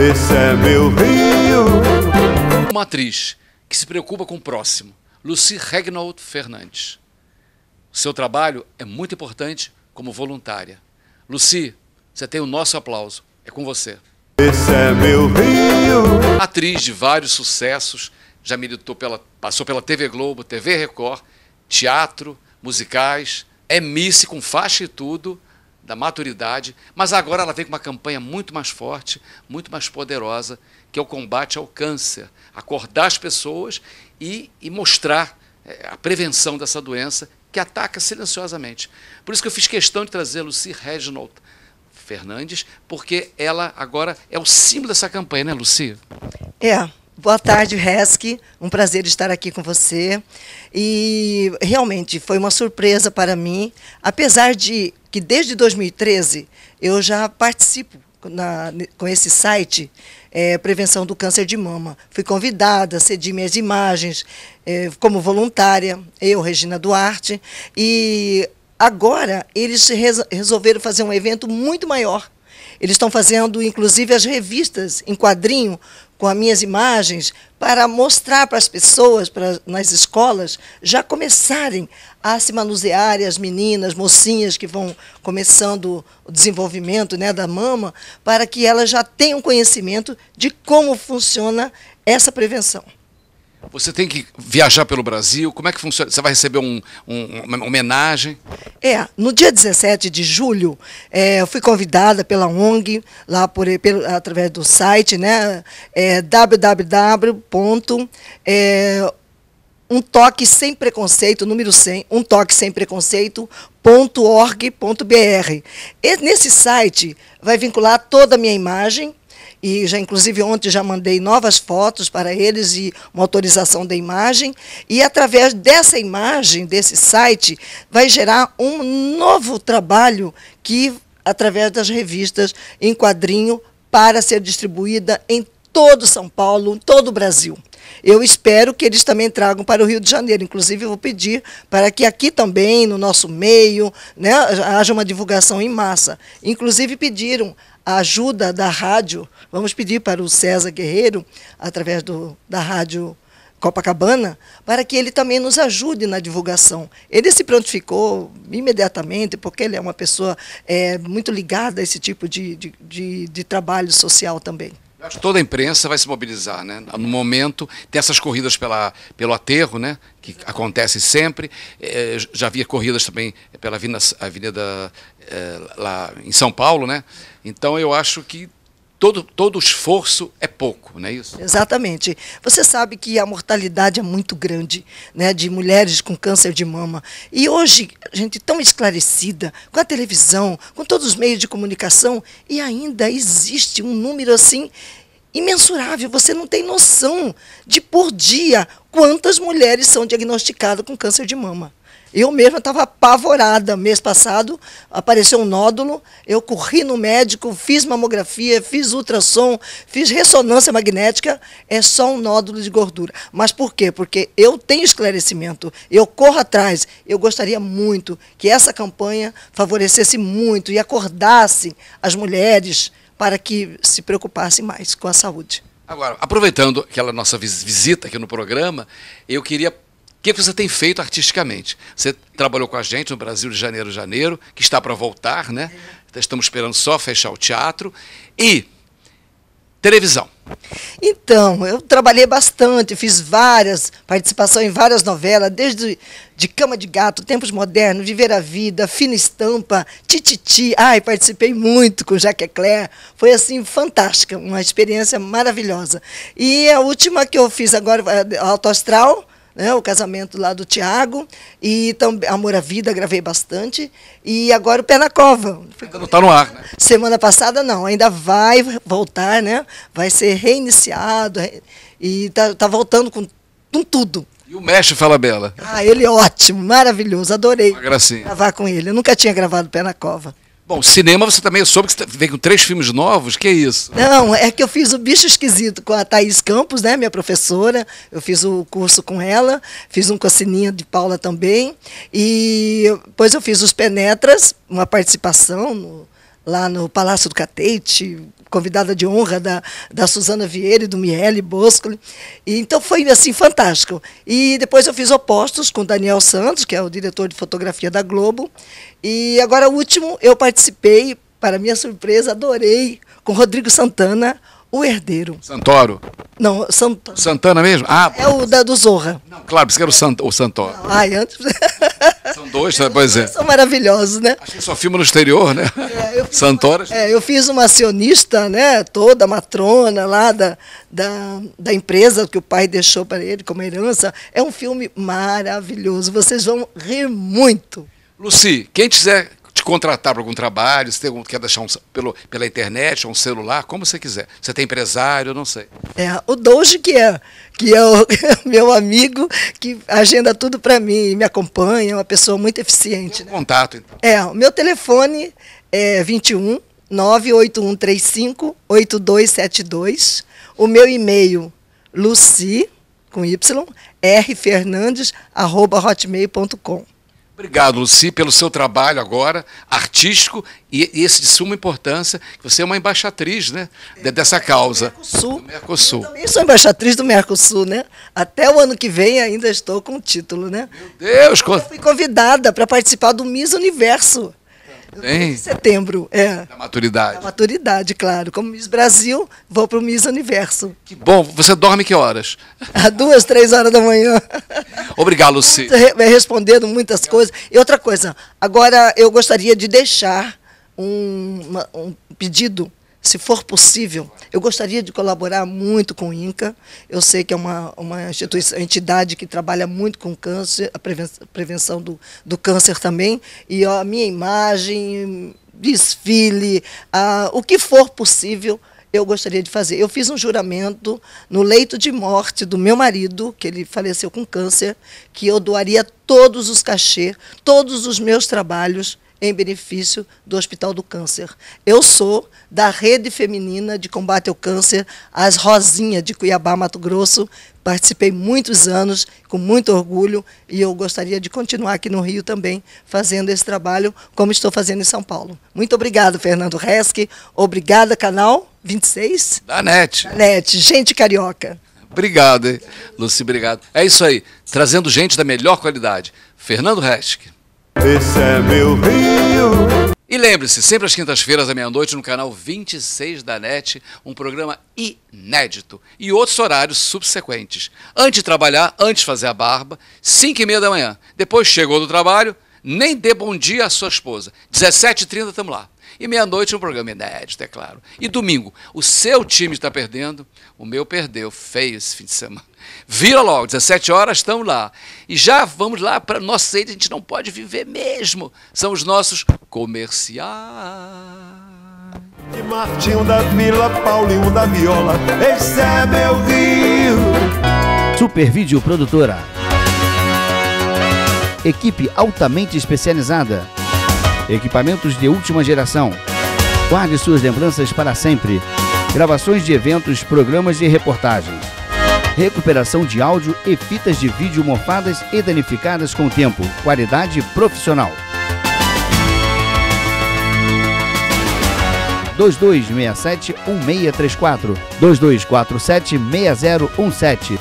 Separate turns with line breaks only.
esse é meu rio. Uma atriz que se preocupa com o próximo, Lucy Regnault Fernandes. O seu trabalho é muito importante como voluntária. Lucy, você tem o nosso aplauso. É com você.
Esse é meu
Rio. Atriz de vários sucessos, já militou pela, passou pela TV Globo, TV Record, teatro, musicais, é Miss com faixa e tudo da maturidade, mas agora ela vem com uma campanha muito mais forte, muito mais poderosa, que é o combate ao câncer. Acordar as pessoas e, e mostrar eh, a prevenção dessa doença que ataca silenciosamente. Por isso que eu fiz questão de trazer a Lucy Reginald Fernandes, porque ela agora é o símbolo dessa campanha, né, Lucy?
É. Boa tarde, Resc. Um prazer estar aqui com você. E realmente foi uma surpresa para mim, apesar de que desde 2013 eu já participo na, com esse site é, Prevenção do Câncer de Mama. Fui convidada, cedi minhas imagens é, como voluntária, eu, Regina Duarte, e agora eles resolveram fazer um evento muito maior. Eles estão fazendo, inclusive, as revistas em quadrinho com as minhas imagens para mostrar para as pessoas, para, nas escolas, já começarem a se manusear, as meninas, mocinhas que vão começando o desenvolvimento né, da mama, para que elas já tenham conhecimento de como funciona essa prevenção.
Você tem que viajar pelo Brasil? Como é que funciona? Você vai receber um, um, uma homenagem?
É, no dia 17 de julho, é, eu fui convidada pela ONG, lá por, pelo, através do site, né? É, É, sem preconceito, número 100, sem preconceito, .org.br. Nesse site vai vincular toda a minha imagem, e já inclusive ontem já mandei novas fotos para eles e uma autorização da imagem e através dessa imagem desse site vai gerar um novo trabalho que através das revistas em quadrinho para ser distribuída em todo São Paulo, em todo o Brasil. Eu espero que eles também tragam para o Rio de Janeiro. Inclusive, vou pedir para que aqui também, no nosso meio, né, haja uma divulgação em massa. Inclusive, pediram a ajuda da rádio. Vamos pedir para o César Guerreiro, através do, da rádio Copacabana, para que ele também nos ajude na divulgação. Ele se prontificou imediatamente, porque ele é uma pessoa é, muito ligada a esse tipo de, de, de, de trabalho social também.
Acho que toda a imprensa vai se mobilizar, né? No momento, dessas corridas pela, pelo aterro, né? Que acontece sempre. É, já havia corridas também pela Avenida, avenida é, lá em São Paulo, né? Então eu acho que todo, todo esforço é pouco, não é isso?
Exatamente. Você sabe que a mortalidade é muito grande né, de mulheres com câncer de mama. E hoje, a gente tão esclarecida, com a televisão, com todos os meios de comunicação, e ainda existe um número assim imensurável. Você não tem noção de por dia quantas mulheres são diagnosticadas com câncer de mama. Eu mesma estava apavorada. Mês passado apareceu um nódulo, eu corri no médico, fiz mamografia, fiz ultrassom, fiz ressonância magnética. É só um nódulo de gordura. Mas por quê? Porque eu tenho esclarecimento, eu corro atrás. Eu gostaria muito que essa campanha favorecesse muito e acordasse as mulheres para que se preocupassem mais com a saúde.
Agora, aproveitando aquela nossa visita aqui no programa, eu queria o é que, você tem feito artisticamente? Você trabalhou com a gente no Brasil de Janeiro Janeiro, que está para voltar, né? Estamos esperando só fechar o teatro. E televisão.
Então, eu trabalhei bastante, fiz várias participações em várias novelas, desde de Cama de Gato, Tempos Modernos, Viver a Vida, Fina Estampa, Tititi. Ai, participei muito com Jacques Eclair. Foi assim fantástica, uma experiência maravilhosa. E a última que eu fiz agora, é, Alto Astral, né, o casamento lá do Tiago, e também Amor à Vida gravei bastante, e agora o Pé na Cova. Ainda não está no ar, né? Semana passada não, ainda vai voltar, né? Vai ser reiniciado, e está tá voltando com, com tudo.
E o Mestre Fala Bela?
Ah, ele é ótimo, maravilhoso, adorei. Gravar com ele, eu nunca tinha gravado Pé na Cova.
Bom, cinema você também soube que tá, veio com três filmes novos, que é isso? Não,
é que eu fiz o Bicho Esquisito com a Thaís Campos, né, minha professora, eu fiz o curso com ela, fiz um com a Sininha de Paula também, e depois eu fiz os Penetras, uma participação no lá no Palácio do Catete, convidada de honra da, da Suzana Vieira e do Miele Bosco E, então foi assim fantástico. E depois eu fiz opostos com Daniel Santos, que é o diretor de fotografia da Globo. E agora o último eu participei, para minha surpresa, adorei, com Rodrigo Santana, o herdeiro. Santoro? Não, Santana.
Santana mesmo? Ah,
é o da, do Zorra. Não,
claro, porque era o, Sant, o Santoro.
ai, antes.
São dois, né? pois é.
São maravilhosos, né? Acho
que só filma no exterior, né? É, Santoras.
é, eu fiz uma acionista, né? Toda matrona lá da, da, da empresa que o pai deixou para ele como herança. É um filme maravilhoso. Vocês vão rir muito.
Luci, quem quiser te contratar para algum trabalho, se tem, quer deixar um, pelo, pela internet, um celular, como você quiser. Você tem empresário, não sei.
É, o Doge que é, que é o meu amigo, que agenda tudo para mim, me acompanha, é uma pessoa muito eficiente. Né?
Contato, então.
É, o meu telefone é 21 98135 8272. O meu e-mail, luci, com y, rfernandes, arroba hotmail.com.
Obrigado, Luci, pelo seu trabalho agora, artístico, e, e, esse de suma importância. Você é uma embaixatriz né, é, dessa causa. Do Mercosul. Do Mercosul. Eu também
sou embaixatriz do Mercosul, né? Até o ano que vem ainda estou com o título, né? Meu Deus! Eu fui convidada para participar do Miss Universo tem? Setembro, é. Da
maturidade. Da
maturidade, claro. Como Miss Brasil, vou para o Miss Universo. Que
bom. Você dorme que horas?
Às duas, três horas da manhã.
Obrigado, então, Luci.
Respondendo muitas coisas. E outra coisa, agora eu gostaria de deixar um, um pedido se for possível, eu gostaria de colaborar muito com o INCA. Eu sei que é uma, uma instituição, entidade que trabalha muito com câncer, a prevenção do, do câncer também. E a minha imagem, desfile, o que for possível, eu gostaria de fazer. Eu fiz um juramento no leito de morte do meu marido, que ele faleceu com câncer, que eu doaria todos os cachê, todos os meus trabalhos em benefício do Hospital do Câncer. Eu sou da Rede Feminina de Combate ao Câncer, as Rosinha de Cuiabá, Mato Grosso. Participei muitos anos, com muito orgulho, e eu gostaria de continuar aqui no Rio também, fazendo esse trabalho, como estou fazendo em São Paulo. Muito obrigado, Fernando Resque. Obrigada, canal 26. Da NET. Da NET, gente carioca.
Obrigado, hein? Luci, obrigado. É isso aí, trazendo gente da melhor qualidade. Fernando Resque. Esse é meu rio. E lembre-se, sempre às quintas-feiras à meia-noite no canal 26 da NET, um programa inédito e outros horários subsequentes. Antes de trabalhar, antes de fazer a barba, 5 e meia da manhã. Depois chegou do trabalho, nem dê bom dia à sua esposa. 17h30 estamos lá. E meia-noite um programa inédito, é claro. E domingo, o seu time está perdendo, o meu perdeu, feio esse fim de semana. Vira logo, 17 horas estamos lá. E já vamos lá para nossa sede, a gente não pode viver mesmo. São os nossos comerciais.
Super Martinho da Vila, Paulinho da Viola, esse é meu rio.
Produtora. Equipe altamente especializada equipamentos de última geração. Guarde suas lembranças para sempre. Gravações de eventos, programas e reportagens. Recuperação de áudio e fitas de vídeo morfadas e danificadas com o tempo. Qualidade profissional. 2267 1634 2247 6017